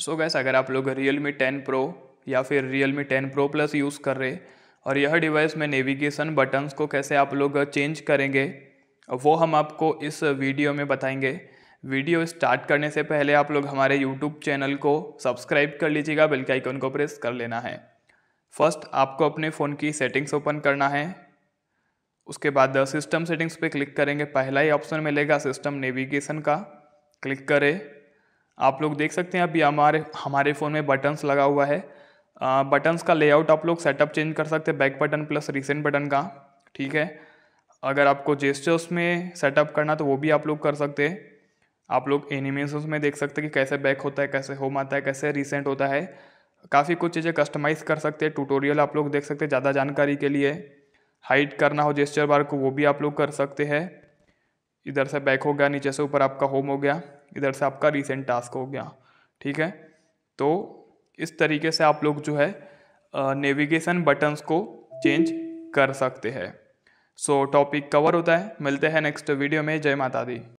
सो gas अगर आप लोग रियल मी टेन प्रो या फिर Realme ten pro plus use कर रहे और यह डिवाइस में नेविगेशन बटन्स को कैसे आप लोग चेंज करेंगे वो हम आपको इस वीडियो में बताएंगे वीडियो स्टार्ट करने से पहले आप लोग हमारे यूट्यूब चैनल को सब्सक्राइब कर लीजिएगा बेल के आइकन को प्रेस कर लेना है फर्स्ट आपको अपने फ़ोन की सेटिंग्स ओपन करना है उसके बाद सिस्टम सेटिंग्स पे क्लिक करेंगे पहला ही ऑप्शन मिलेगा सिस्टम नेविगेशन का क्लिक करें आप लोग देख सकते हैं अभी हमारे हमारे फ़ोन में बटन्स लगा हुआ है बटन्स का लेआउट आप लोग सेटअप चेंज कर सकते हैं back button plus recent button का ठीक है अगर आपको जेस्टर्स में सेटअप करना तो वो भी आप लोग कर सकते हैं आप लोग एनिमेशन में देख सकते हैं कि कैसे बैक होता है कैसे होम आता है कैसे रिसेंट होता है काफ़ी कुछ चीज़ें कस्टमाइज़ कर सकते हैं ट्यूटोरियल आप लोग देख सकते हैं ज़्यादा जानकारी के लिए हाइट करना हो जेस्चर बार को वो भी आप लोग कर सकते हैं इधर से बैक हो गया नीचे से ऊपर आपका होम हो गया इधर से आपका रिसेंट टास्क हो गया ठीक है तो इस तरीके से आप लोग जो है नेविगेशन बटन्स को चेंज कर सकते हैं सो टॉपिक कवर होता है मिलते हैं नेक्स्ट वीडियो में जय माता दी